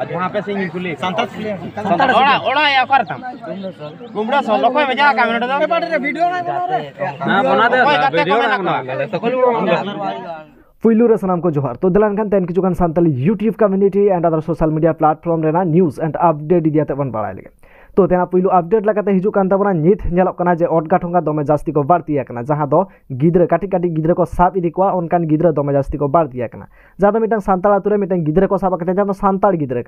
అది మహాపేస ఇంకులే సంతత సంతత ఓడా ఓడా ना बना दे वीडियो हाँ, ना बना तो को जोहार तो दलान खान तेन किचुकान सानी YouTube community and other social media platform news and update इतना बन बाड़ाय लगे तो तेना पिलू अपडेट लगाते हिजुक नित जे अटका ठंगा दमे जास्ती को बाड़ती जहाँ दो गिद्रे काटी काटी गिद्रे को साब इदी कोआ उनकान गिद्रे दमे जास्ती को बाड़ती जहाँ दो मिटन आतुरे मिटन गिद्रे को साब कते जहाँ दो सांताल गिद्रे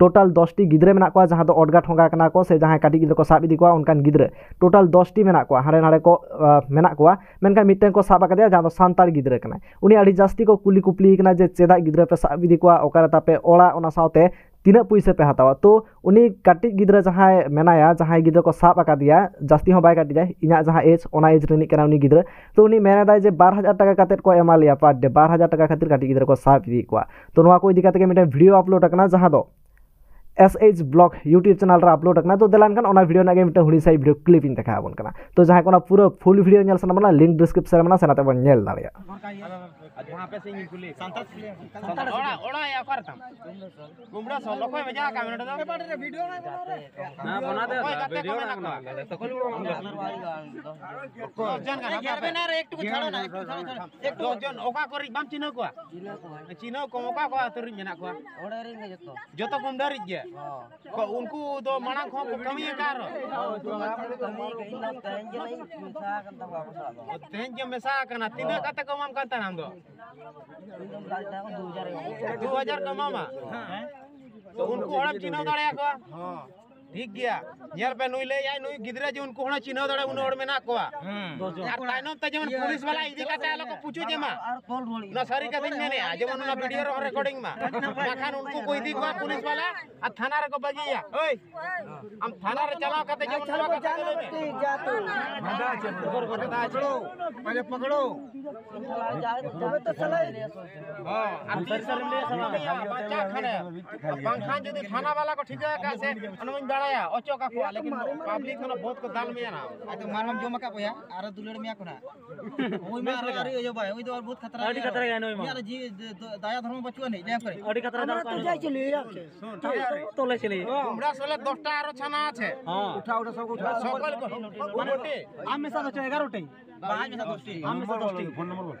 टोटल दस टी गिद्रे में को जहाँ अटगा ठोंगा को से जहाँ काटी गिद्रे को साब इदी कोआ गिद्रे टोटल दस टी में हाँ हारे नारे को में को मेनका को साब कते जहाँ दो सांताल गिद्रे कनाय उनी जास्ती को कुली कुपली जे चेदा गिद्रे पे साब इदी कोआ ओकारे तापे ओड़ा तना पैसा पे हतावा तो उन्नी कट गाया जहां गिद्र को सब आका जाती बै काटे इन जहां एज और एज रहा उन्नी गा तो उन्नी जे बार हजार टाका को एमा पर डे बार हजार टाका खातिर कटी गिद्र को सब इतना तो इतना मिट्टी भिडियो आपलोड करना जहां S H blog YouTube channel ᱨᱮ ᱟᱯᱞᱳᱰ ᱟᱠᱟᱱᱟ ᱛᱚ ᱫᱮᱞᱟᱱ ᱠᱷᱟᱱ ᱚᱱᱟ ᱵᱷᱤᱰᱤᱭᱳ ᱨᱮᱱᱟᱜ ᱜᱮ ᱢᱤᱫᱴᱟᱝ ᱦᱩᱰᱤᱧ ᱥᱟᱹᱦᱤᱡ ᱵᱷᱤᱰᱤᱭᱳ ᱠᱞᱤᱯ ᱤᱧ ᱫᱮᱠᱷᱟᱣ ᱟᱵᱚᱱ ᱠᱟᱱᱟ ᱛᱚ ᱡᱟᱦᱟᱸ ᱠᱚ ᱚᱱᱟ ᱯᱩᱨᱟᱹ ᱯᱷᱩᱞ ᱵᱷᱤᱰᱤᱭᱳ ᱧᱮᱞ ᱥᱟᱱᱟ ᱵᱚᱱᱟ ᱞᱤᱝᱠ ᱰᱤᱥᱠᱨᱤᱯᱥᱚᱱ ᱨᱮ ᱢᱮᱱᱟᱜᱼᱟ ᱥᱮᱱᱟᱛᱮ ᱵᱚᱱ ᱧᱮᱞ ᱫᱟᱲᱮᱭᱟᱜᱼᱟ वहाँ पे से इंगुले संतस संतस ओड़ा ओड़ा या करतम गुमड़ा सो लखो बजा का मिनट दो बेटा रे वीडियो ना बना रे ना बना दे वीडियो ना बना सकल उड़ो जन का यार बे ना रे एक टुकु छाड़ो ना एक टुकु छाड़ो एक टुकु जन ओका करी बाम चिनो को चिनो को ओका को तुरिन जना को ओड़ा रे जतो जतो गुमड़ा रिजे हाँ। उनको तो मना खो कमी है कार हाँ, तो तेंज के मेसा करना तीन कत तो कमाम करता नाम दो 2000 कमामा हाँ। तो उनको हड़प चिन्ह दाड़े को हां ठीक गया नुई ले या नुई गिद्रे जे उनको होना चिन्ह दड़े उन ओड़ में ना कोवा हम्म दो जो त जे पुलिस वाला इदी का चालो को पूछो जेमा नसरी के दिन ने आ जे उन वीडियो रो रिकॉर्डिंग मा माखान उनको कोई दी कोवा पुलिस वाला आ थाना रे को बगिया ओए हम थाना रे चलाओ कते जे उठलो के जा तू मंडा चे हाँ, पकड़ो पहले पकड़ो तब तो चलाए हां अब फिर ले सवाल हाँ, बच्चा खाने पंखा जदी थाना वाला को ठीक है कैसे अनुमान लड़ाया ओ चौका को लेकिन पब्लिक ना बहुत को दाल में ना आ तो मारम जो मका कोया अरे दुलड़ मिया कोना ओई में अरे अरे जो भाई ओई तो और बहुत खतरा अड़ी खतरा है ओई में यार जी दया धर्म बचुआ नहीं ले करे अड़ी खतरा दाल तो जाई चले सुन तो ले चले हमरा सले 10 टा आरो छाना আছে উঠা উঠা সব উঠা সকল মানে আমি সাথে 11 টি আমি সাথে 10 টি আমি সাথে 10 টি ফোন নম্বর বল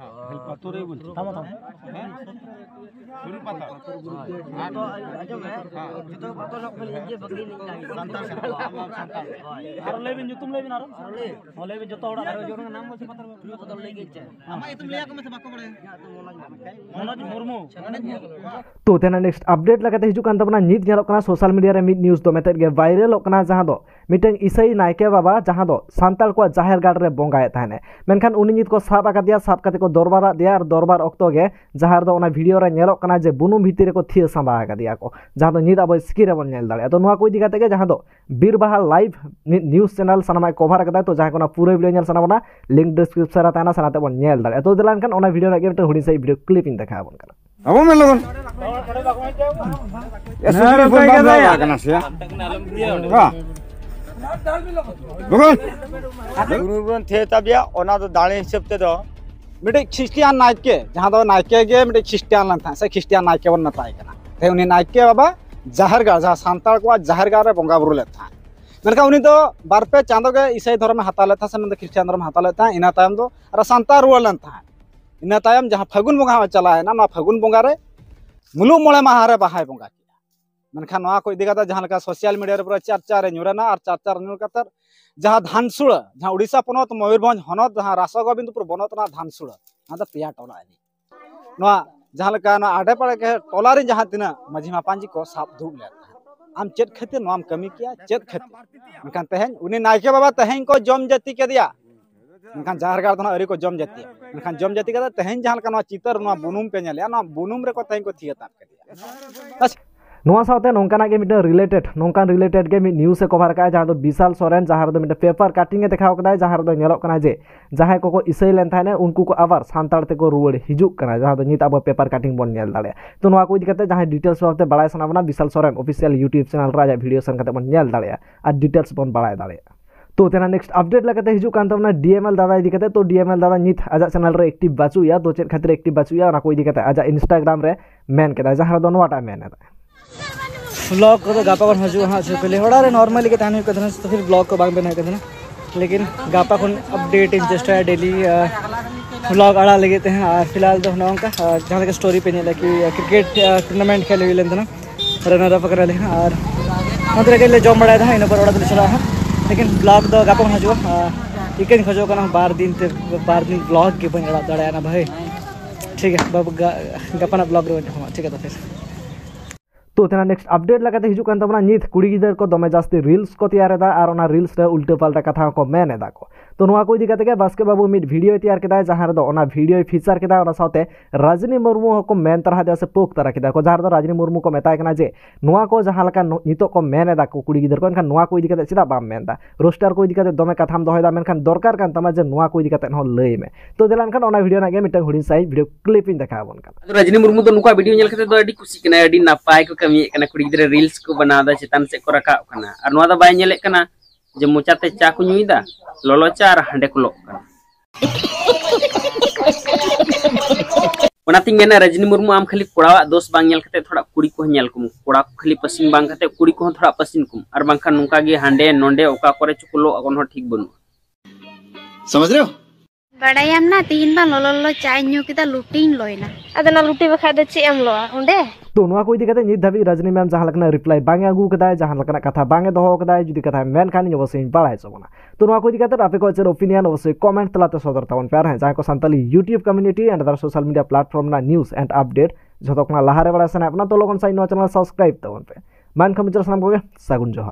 हाँ। हाँ। तो नेक्स्ट अपडेट लगाते हजू नित सोशल मीडिया रे न्यूज दो मेते वायरल होकना जहां मिटन ईसाई नायके बाबा जहां दो को जाहेर गाड़ रे बोंगाए ताने मेनखान उनी नित को साब आकादिया साब को दरबार दिया और दरबार अक्त जहां दो भिडियो जे बुनुम भितर को थिया सामा दिया को जहां नित अब स्क्रीन बन दाड़ा तो को इदी करते जहां दो बीर लाइव न्यूज चैनल सामा कवर करता तो जहां पूरा भिडियो सामा लिंक डिस्क्रिप्शन रहा साना बन दाड़ा तो देलान भिडियो हुडी सही भिडियो क्लिपिंग देखा बन अब मैं लोगन एसआर फोन बाबा आगना से का लोगन थे तब या ओना तो दाणे हिसाब ते दो मिट्टी ख्रिस्टियान नायके जहाँ नायके मिट्टी से ख्रिस्टियान नायके बन नायके बाबा जाहर गार जहाँ सानतार को जाहर गार बंगा बुरू लेता है मेनका ईसाई धर्म हता लेता से मैं धर्म हता लेता है इना तायम दो अरे सानतार रुआ लन था इना तायम जहाँ फागुन बंगा चला है ना फागुन बंगा रे मोड़े माहा रे बंगा मनखान जहां सोशल मीडिया पूरा चर्चा रुरेना और चर्चा रुकर जहां धानसुड़ा जहां उड़ीसा पन मयूरभ हन जहां रासगोबिंदपुर बनतना धानसुड़ा तो पेय टला आडेपाड़े टलारे जहाँ तना माझी मापाजी को साब दूब ले आम चे खातर नाम कमी किया चे खातर मनखान तेज उन्नी नायके बाबा तेज को जम जाति के मनखान जहरगार दो को जम जाति मनखान जम जाति तेज जहां चितर बुनूम पे बुनूम को थिएतर कर नौकान रिलेटेड नौकान रिलेटेड न्यूज से कभार कर जहां विशाल सोन जहां पेपर काटिंग देखा कर जे जहां को इसई लेन उनको को आबार सानाड़ते रुआड़ हजुना जहां अब पेपर काटिंग बन दुआ को इतने डिटेल्स बाबे बड़ा सामने Vishal Soren official YouTube channel आज भिडियो सन बन दर डिटेल्स बन बड़ा दाए तो तेना नेक्स्ट अपडेट लगाते हजन डीएमएल दादा इतने तो डी एम एल दादा नित आज चैनल एक्टिव बाचूया तो चे खातर एक्टिव बाचूया इतने आज इन्स्टाग्राम मेन जहां है ब्लॉग को तो गापा को हजू हाँ से पहले थोड़ा नॉर्मली के तहने कहते तो फिर ब्लॉग को बाग बनाए कहते लेकिन गापा खुन अपडेट इंटरेस्ट है डेली ब्लॉग आड़ा लगे हैं हाँ, और फिलहाल तो हम का जहाँ का स्टोरी पे नहीं लगी क्रिकेट टूर्नामेंट खेल हुई लेना रनर अप कर और अंतर के लिए जॉब बड़ा था इन पर ओड़ा तो चला है हाँ। लेकिन ब्लॉग तो गापा को हजू हाँ, इकन खोजो करना बार दिन ते बार दिन ब्लॉग के बन अड़ा दड़ा भाई ठीक है बाबू गापा ब्लॉग रोज ठीक है तो फिर ᱛᱚ ᱛᱮᱱᱟ ᱱᱮᱠᱥᱴ ᱟᱯᱰᱮᱴ ᱞᱮᱠᱟᱛᱮ ᱦᱤᱡᱩᱜ ᱠᱟᱱ ᱛᱟᱵᱚᱱᱟ ᱱᱤᱛ ᱠᱩᱲᱤ ᱜᱤᱫᱟᱹᱨ ᱠᱚ ᱫᱚᱢᱮ ᱡᱟᱹᱥᱛᱤ ᱨᱤᱞᱥ ᱠᱚ ᱛᱮᱭᱟᱨ ᱮᱫᱟ ᱟᱨ ᱚᱱᱟ ᱨᱤᱞᱥ ᱨᱮ ᱩᱞᱴᱟᱹ ᱯᱟᱞᱴᱟ ᱠᱟᱛᱷᱟ ᱦᱚᱸᱠᱚ ᱢᱮᱱ ᱮᱫᱟ ᱠᱚ तो इतना बास्के बाबू मिट भिडियो तैयार के भिडियो फीचार के साथ रजनी मुरमू को मन तरह से पोक तरह के जहां रजनी मुरमू को मतना जे को कुड़ी गिदर को इनका चेदा बान रोस्टर को इतना दमे कथाम दहयदा दरकार तमाम को इतना लय में तो देखना भिडियो मैं हूँ सही भिडियो क्लीप देखा रजनी मुरमू तो भिडियो तो तो खुशी रिल्स को बना चितान सब रखा बैलना je muchate chaku nyuida lolo char hande kulok ona thing mena rajini murmu am khali kurawa dos bang nyal kate thoda kuri ko nyal kum kura khali pasin bang kate kuri ko thoda pasin kum ar bang kan nunka gi hande nonde oka kore chukulo agon ho thik bunu samajh oh? rahe ho bada yam na tin ba lolo lo chai nyu kita looting loina adana looting ba khade chi am loa unde तो नुआ को Rajni ma'am जहां लेकिन reply बांगे अगू कदा जहाँ कथा बांगे दहो जुदी कथा मेन खानी अवश्य बाड़ा चबना तो नुआ को चेर ओपिनियन अवश्य कमेंट तलाते सदर तावन तो तो पे हाँ को सानी YouTube community and other social media platform news and update जो लहारे बड़ा सेना तो लगन साइन चैनल सब्सक्राइब तबन पे मान खमीचर सामने सगुन जोहार